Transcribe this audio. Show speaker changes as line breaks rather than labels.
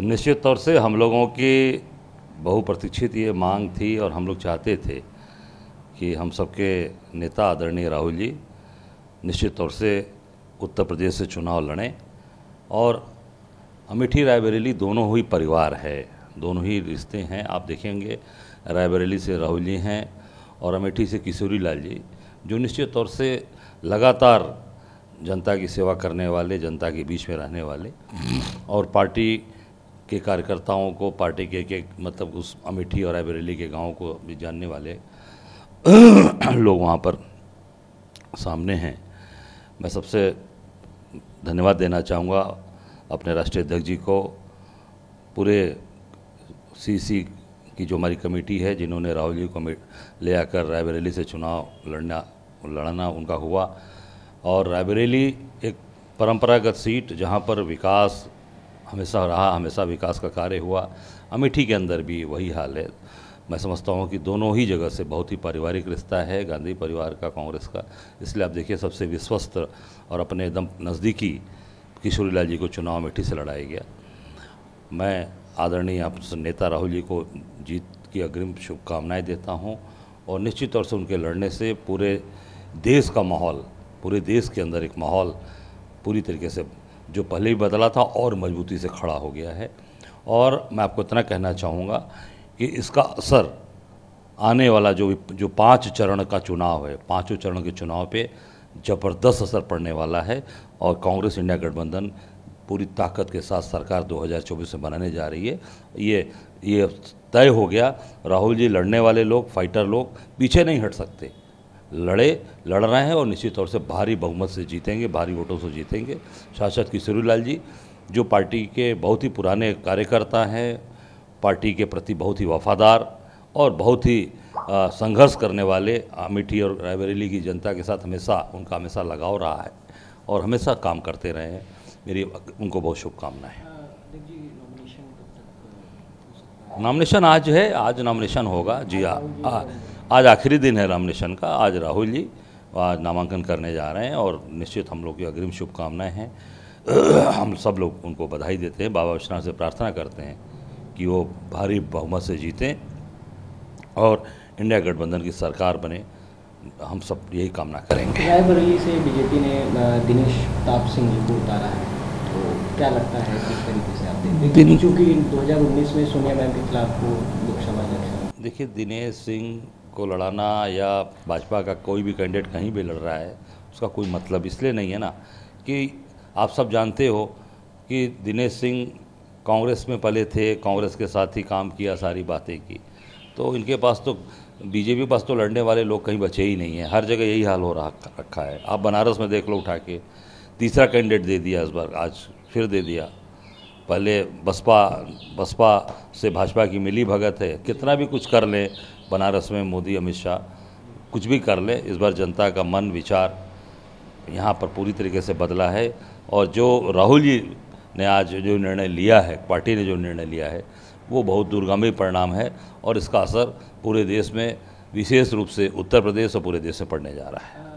निश्चित तौर से हम लोगों की बहुप्रतीक्षित ये मांग थी और हम लोग चाहते थे कि हम सबके नेता आदरणीय राहुल जी निश्चित तौर से उत्तर प्रदेश से चुनाव लड़ें और अमेठी रायबरेली दोनों ही परिवार है दोनों ही रिश्ते हैं आप देखेंगे रायबरेली से राहुल जी हैं और अमेठी से किशोरी लाल जी जो निश्चित तौर से लगातार जनता की सेवा करने वाले जनता के बीच में रहने वाले और पार्टी के कार्यकर्ताओं को पार्टी के के मतलब उस अमेठी और रायबरेली के गाँव को भी जानने वाले लोग वहाँ पर सामने हैं मैं सबसे धन्यवाद देना चाहूँगा अपने राष्ट्रीय अध्यक्ष जी को पूरे सीसी की जो हमारी कमेटी है जिन्होंने राहुल जी को ले आकर रायबरेली से चुनाव लड़ना लड़ना उनका हुआ और रायबरेली एक परंपरागत सीट जहां पर विकास हमेशा रहा हमेशा विकास का कार्य हुआ अमेठी के अंदर भी वही हाल है मैं समझता हूँ कि दोनों ही जगह से बहुत ही पारिवारिक रिश्ता है गांधी परिवार का कांग्रेस का इसलिए आप देखिए सबसे विश्वस्त और अपने एकदम नज़दीकी किशोरी लाल जी को चुनाव अमेठी से लड़ाया गया मैं आदरणीय आप नेता राहुल जी को जीत की अग्रिम शुभकामनाएँ देता हूँ और निश्चित तौर से उनके लड़ने से पूरे देश का माहौल पूरे देश के अंदर एक माहौल पूरी तरीके से जो पहले भी बदला था और मजबूती से खड़ा हो गया है और मैं आपको इतना कहना चाहूँगा कि इसका असर आने वाला जो जो पांच चरण का चुनाव है पांचों चरण के चुनाव पे ज़बरदस्त असर पड़ने वाला है और कांग्रेस इंडिया गठबंधन पूरी ताकत के साथ सरकार 2024 में बनाने जा रही है ये ये तय हो गया राहुल जी लड़ने वाले लोग फाइटर लोग पीछे नहीं हट सकते लड़े लड़ रहे हैं और निश्चित तौर से भारी बहुमत से जीतेंगे भारी वोटों से जीतेंगे शासक किशोरी लाल जी जो पार्टी के बहुत ही पुराने कार्यकर्ता हैं पार्टी के प्रति बहुत ही वफादार और बहुत ही संघर्ष करने वाले अमेठी और रायबरेली की जनता के साथ हमेशा उनका हमेशा लगाव रहा है और हमेशा काम करते रहे हैं मेरी उनको बहुत शुभकामनाएं नॉमिनेशन आज है आज नॉमिनेशन होगा जी हाँ, हाँ। आज आखिरी दिन है रामनिशन का आज राहुल जी आज नामांकन करने जा रहे हैं और निश्चित हम लोग की अग्रिम शुभकामनाएं हैं हम सब लोग उनको बधाई देते हैं बाबा विश्वनाथ से प्रार्थना करते हैं कि वो भारी बहुमत से जीतें और इंडिया गठबंधन की सरकार बने हम सब यही कामना करेंगे रायबरेली से बीजेपी ने दिनेश प्रताप सिंह जी को उतारा है तो क्या लगता है किस तरीके से आप देखते हैं क्योंकि 2019 में सोनिया मैम के खिलाफ वो लोकसभा अध्यक्ष देखिए दिनेश सिंह को लड़ाना या भाजपा का कोई भी कैंडिडेट कहीं भी लड़ रहा है उसका कोई मतलब इसलिए नहीं है ना कि आप सब जानते हो कि दिनेश सिंह कांग्रेस में पले थे कांग्रेस के साथ ही काम किया सारी बातें की तो इनके पास तो बीजेपी पास तो लड़ने वाले लोग कहीं बचे ही नहीं हैं हर जगह यही हाल हो रहा रखा है आप बनारस में देख लो उठा के तीसरा कैंडिडेट दे दिया इस बार आज फिर दे दिया पहले बसपा बसपा से भाजपा की मिली भगत है कितना भी कुछ कर लें बनारस में मोदी अमित शाह कुछ भी कर ले इस बार जनता का मन विचार यहाँ पर पूरी तरीके से बदला है और जो राहुल जी ने आज जो निर्णय लिया है पार्टी ने जो निर्णय लिया है वो बहुत दुर्गामी परिणाम है और इसका असर पूरे देश में विशेष रूप से उत्तर प्रदेश और पूरे देश में पड़ने जा रहा है